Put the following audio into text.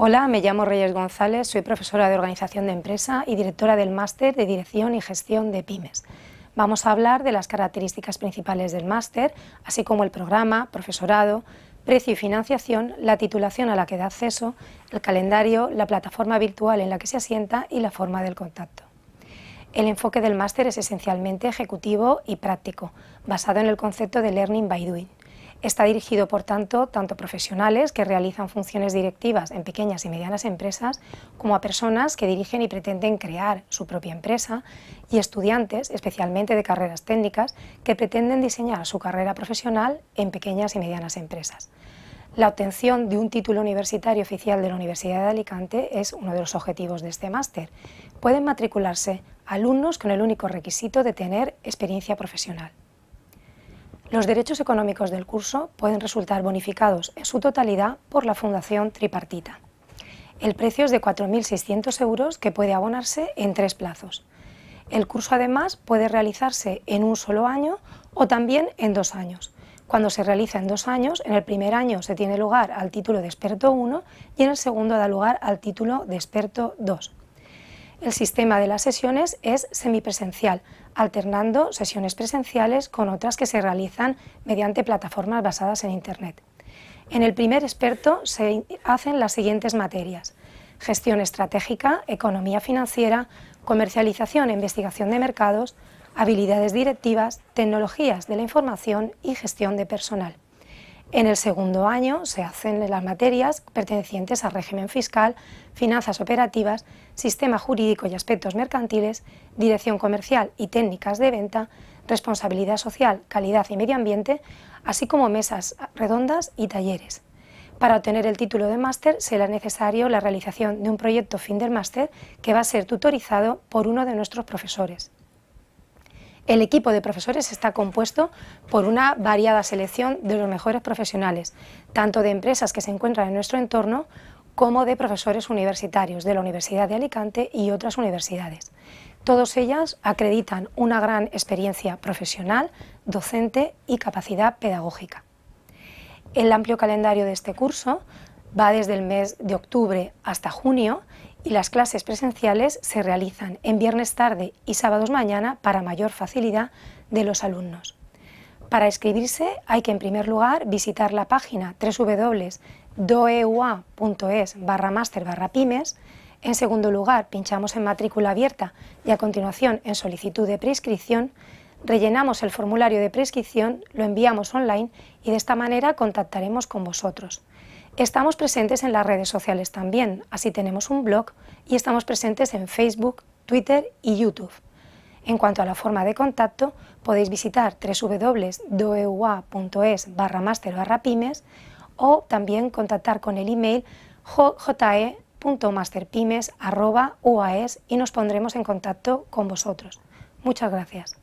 Hola, me llamo Reyes González, soy profesora de organización de empresa y directora del máster de dirección y gestión de pymes. Vamos a hablar de las características principales del máster, así como el programa, profesorado, precio y financiación, la titulación a la que da acceso, el calendario, la plataforma virtual en la que se asienta y la forma del contacto. El enfoque del máster es esencialmente ejecutivo y práctico, basado en el concepto de Learning by Doing. Está dirigido, por tanto, tanto a profesionales que realizan funciones directivas en pequeñas y medianas empresas, como a personas que dirigen y pretenden crear su propia empresa y estudiantes, especialmente de carreras técnicas, que pretenden diseñar su carrera profesional en pequeñas y medianas empresas. La obtención de un título universitario oficial de la Universidad de Alicante es uno de los objetivos de este máster. Pueden matricularse alumnos con el único requisito de tener experiencia profesional. Los derechos económicos del curso pueden resultar bonificados en su totalidad por la Fundación Tripartita. El precio es de 4.600 euros que puede abonarse en tres plazos. El curso además puede realizarse en un solo año o también en dos años. Cuando se realiza en dos años, en el primer año se tiene lugar al título de experto 1 y en el segundo da lugar al título de experto 2. El sistema de las sesiones es semipresencial, alternando sesiones presenciales con otras que se realizan mediante plataformas basadas en Internet. En el primer experto se hacen las siguientes materias. Gestión estratégica, economía financiera, comercialización e investigación de mercados, habilidades directivas, tecnologías de la información y gestión de personal. En el segundo año se hacen las materias pertenecientes al régimen fiscal, finanzas operativas, sistema jurídico y aspectos mercantiles, dirección comercial y técnicas de venta, responsabilidad social, calidad y medio ambiente, así como mesas redondas y talleres. Para obtener el título de máster será necesario la realización de un proyecto fin del máster que va a ser tutorizado por uno de nuestros profesores. El equipo de profesores está compuesto por una variada selección de los mejores profesionales, tanto de empresas que se encuentran en nuestro entorno como de profesores universitarios de la Universidad de Alicante y otras universidades. Todos ellas acreditan una gran experiencia profesional, docente y capacidad pedagógica. El amplio calendario de este curso va desde el mes de octubre hasta junio y las clases presenciales se realizan en viernes tarde y sábados mañana para mayor facilidad de los alumnos. Para inscribirse hay que en primer lugar visitar la página www.doeua.es barra master barra pymes, en segundo lugar pinchamos en matrícula abierta y a continuación en solicitud de preinscripción, rellenamos el formulario de prescripción, lo enviamos online y de esta manera contactaremos con vosotros. Estamos presentes en las redes sociales también, así tenemos un blog y estamos presentes en Facebook, Twitter y YouTube. En cuanto a la forma de contacto, podéis visitar www.doeua.es barra barra pymes o también contactar con el email je.masterpymes.uas y nos pondremos en contacto con vosotros. Muchas gracias.